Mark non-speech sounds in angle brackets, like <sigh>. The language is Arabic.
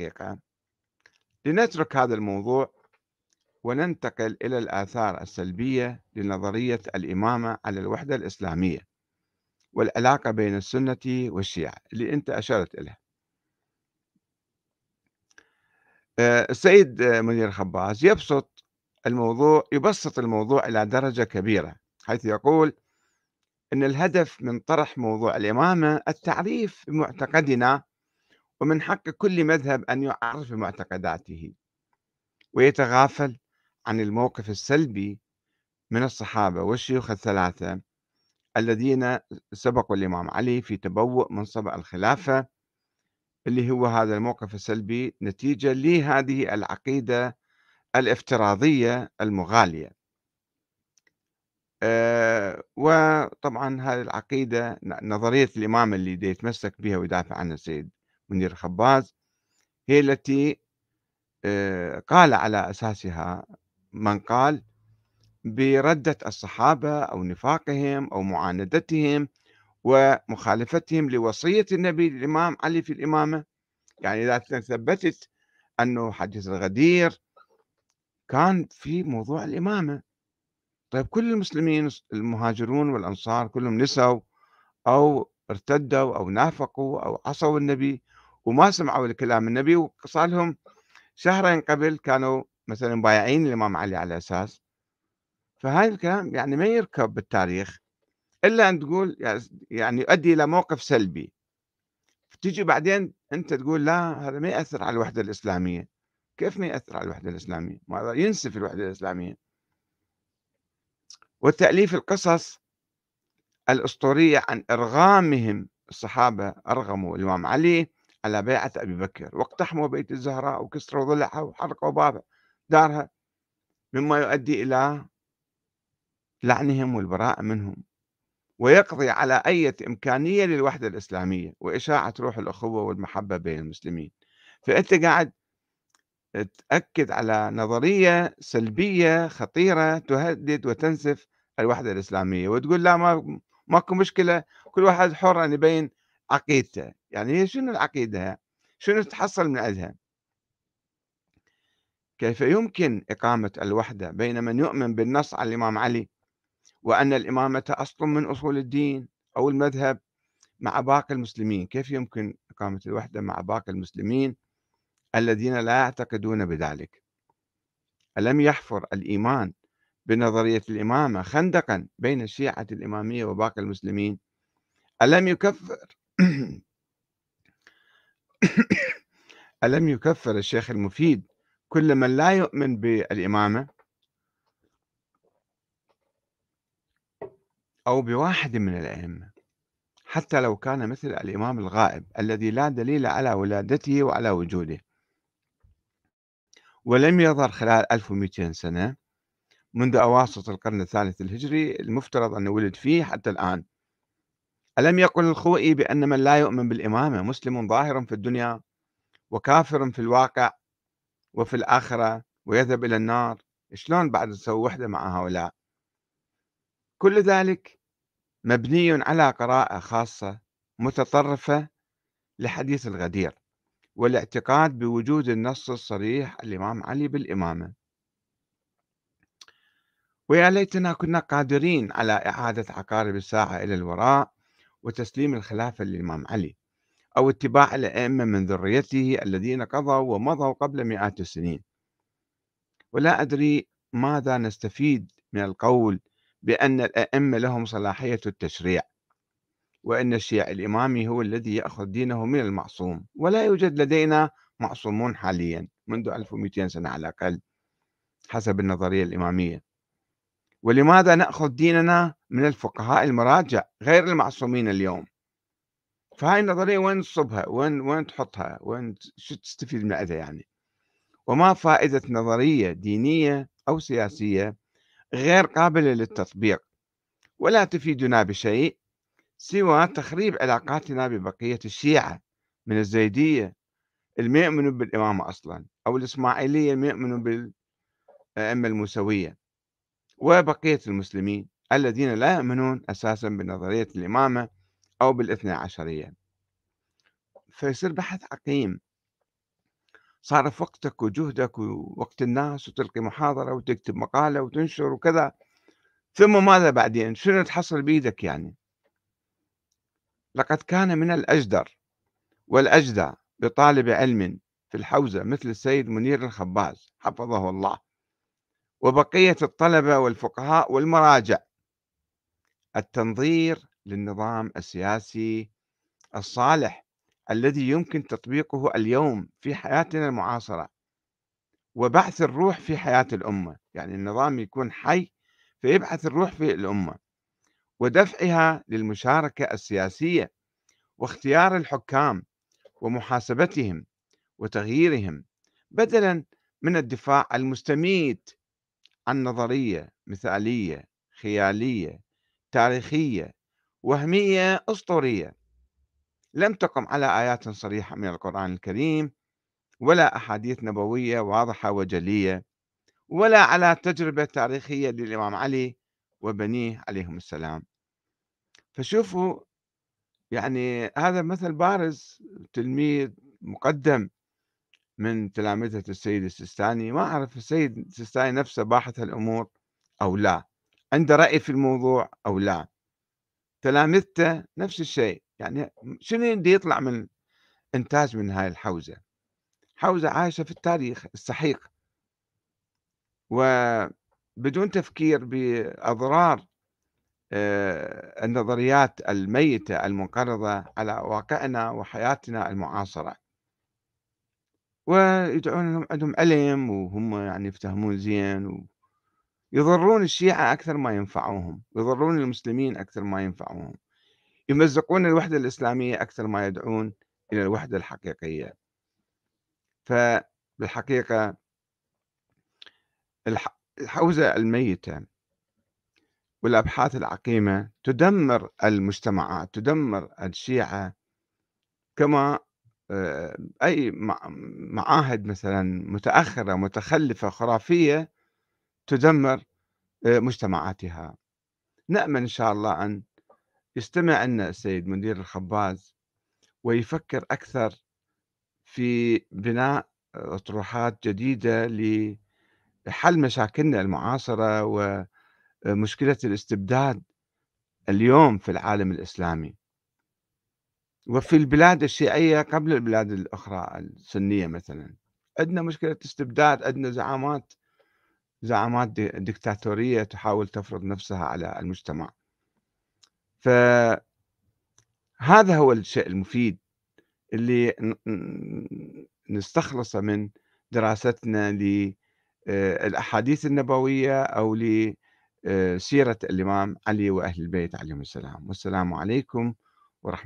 الحقيقة لنترك هذا الموضوع وننتقل إلى الآثار السلبية لنظرية الإمامة على الوحدة الإسلامية والعلاقة بين السنة والشيعة اللي أنت أشرت إليها آه، السيد منير خباز يبسط الموضوع يبسط الموضوع إلى درجة كبيرة حيث يقول أن الهدف من طرح موضوع الإمامة التعريف بمعتقدنا ومن حق كل مذهب أن يعرف معتقداته ويتغافل عن الموقف السلبي من الصحابة والشيوخ الثلاثة الذين سبقوا الإمام علي في تبوء منصب الخلافة اللي هو هذا الموقف السلبي نتيجة لهذه العقيدة الافتراضية المغالية أه وطبعا هذه العقيدة نظرية الإمام اللي يتمسك بها ويدافع عنها السيد منير خباز هي التي آه، قال على أساسها من قال بردة الصحابة أو نفاقهم أو معاندتهم ومخالفتهم لوصية النبي الإمام علي في الإمامة يعني إذا ثبتت أنه حديث الغدير كان في موضوع الإمامة طيب كل المسلمين المهاجرون والأنصار كلهم نسوا أو ارتدوا أو نافقوا أو عصوا النبي وما سمعوا الكلام النبي وصار لهم شهرين قبل كانوا مثلا بايعين الامام علي على اساس فهاي الكلام يعني ما يركب بالتاريخ الا ان تقول يعني يؤدي الى موقف سلبي تجي بعدين انت تقول لا هذا ما ياثر على الوحده الاسلاميه كيف ما ياثر على الوحده الاسلاميه؟ ما ينسف الوحده الاسلاميه وتاليف القصص الاسطوريه عن ارغامهم الصحابه ارغموا الامام علي على بيعة أبي بكر واقتحموا بيت الزهراء وكسروا ضلعها وحرقوا بابها دارها مما يؤدي إلى لعنهم والبراءة منهم ويقضي على أي إمكانية للوحدة الإسلامية وإشاعة روح الأخوة والمحبة بين المسلمين فأنت قاعد تأكد على نظرية سلبية خطيرة تهدد وتنسف الوحدة الإسلامية وتقول لا ما ماكو مشكلة كل واحد حر أن يعني يبين عقيدته يعني هي شنو العقيدة شنو إمم. تحصل من عندها كيف يمكن إقامة الوحدة بين من يؤمن بالنص على الإمام علي وأن الإمامة أصل من أصول الدين أو المذهب مع باقي المسلمين كيف يمكن إقامة الوحدة مع باقي المسلمين الذين لا يعتقدون بذلك ألم يحفر الإيمان بنظرية الإمامة خندقا بين الشيعة الإمامية وباقي المسلمين ألم يكفر <coughs> ألم يكفر الشيخ المفيد كل من لا يؤمن بالإمامة أو بواحد من الأئمة حتى لو كان مثل الإمام الغائب الذي لا دليل على ولادته وعلى وجوده ولم يظهر خلال 1200 سنة منذ أواسط القرن الثالث الهجري المفترض أنه ولد فيه حتى الآن ألم يقل الخوئي بأن من لا يؤمن بالإمامة مسلم ظاهر في الدنيا وكافر في الواقع وفي الآخرة ويذهب إلى النار شلون بعد تسوي وحدة مع هؤلاء كل ذلك مبني على قراءة خاصة متطرفة لحديث الغدير والاعتقاد بوجود النص الصريح الإمام علي بالإمامة ويا ليتنا كنا قادرين على إعادة عقارب الساعة إلى الوراء وتسليم الخلافة للإمام علي أو اتباع الأئمة من ذريته الذين قضوا ومضوا قبل مئات السنين ولا أدري ماذا نستفيد من القول بأن الأئمة لهم صلاحية التشريع وأن الشيع الإمامي هو الذي يأخذ دينه من المعصوم ولا يوجد لدينا معصومون حاليا منذ 1200 سنة على الأقل حسب النظرية الإمامية ولماذا ناخذ ديننا من الفقهاء المراجع غير المعصومين اليوم فهاي النظريه وين تصبها وين وين تحطها وين شو تستفيد من اذى يعني وما فائده نظريه دينيه او سياسيه غير قابله للتطبيق ولا تفيدنا بشيء سوى تخريب علاقاتنا ببقيه الشيعه من الزيديه اللي ما يؤمنوا بالامامه اصلا او الاسماعيليه ما يؤمنوا بالائمه الموسويه وبقية المسلمين الذين لا يؤمنون أساسا بنظرية الإمامة أو بالاثنى عشرية فيصير بحث عقيم صارف وقتك وجهدك ووقت الناس وتلقي محاضرة وتكتب مقالة وتنشر وكذا ثم ماذا بعدين شنو تحصل بيدك يعني لقد كان من الأجدر والأجدى بطالب علم في الحوزة مثل السيد منير الخباز حفظه الله وبقية الطلبة والفقهاء والمراجع التنظير للنظام السياسي الصالح الذي يمكن تطبيقه اليوم في حياتنا المعاصرة وبعث الروح في حياة الأمة يعني النظام يكون حي فيبعث الروح في الأمة ودفعها للمشاركة السياسية واختيار الحكام ومحاسبتهم وتغييرهم بدلا من الدفاع المستميت عن نظرية مثالية خيالية تاريخية وهمية أسطورية لم تقم على آيات صريحة من القرآن الكريم ولا أحاديث نبوية واضحة وجلية ولا على تجربة تاريخية للإمام علي وبنيه عليهم السلام فشوفوا يعني هذا مثل بارز تلميذ مقدم من تلامذة السيد السيستاني ما أعرف السيد السيستاني نفسه باحث الأمور أو لا عنده رأي في الموضوع أو لا تلامذته نفس الشيء يعني شنو اللي يطلع من إنتاج من هاي الحوزة حوزة عايشة في التاريخ السحيق وبدون تفكير بأضرار آه، النظريات الميتة المنقرضة على واقعنا وحياتنا المعاصرة ويدعون إنهم عندهم علم وهم يعني يفتهمون زين يضرون الشيعة أكثر ما ينفعوهم يضرون المسلمين أكثر ما ينفعوهم يمزقون الوحدة الإسلامية أكثر ما يدعون إلى الوحدة الحقيقية فبالحقيقة الحوزة الميتة والأبحاث العقيمة تدمر المجتمعات تدمر الشيعة كما أي معاهد مثلا متأخرة متخلفة خرافية تدمر مجتمعاتها نأمل إن شاء الله أن يستمع لنا السيد مدير الخباز ويفكر أكثر في بناء أطروحات جديدة لحل مشاكلنا المعاصرة ومشكلة الاستبداد اليوم في العالم الإسلامي وفي البلاد الشيعية قبل البلاد الأخرى السنية مثلا عندنا مشكلة استبداد عندنا زعامات زعامات دكتاتورية تحاول تفرض نفسها على المجتمع فهذا هو الشيء المفيد اللي نستخلصه من دراستنا للأحاديث آه، النبوية أو لسيرة آه، الإمام علي وأهل البيت عليهم السلام والسلام عليكم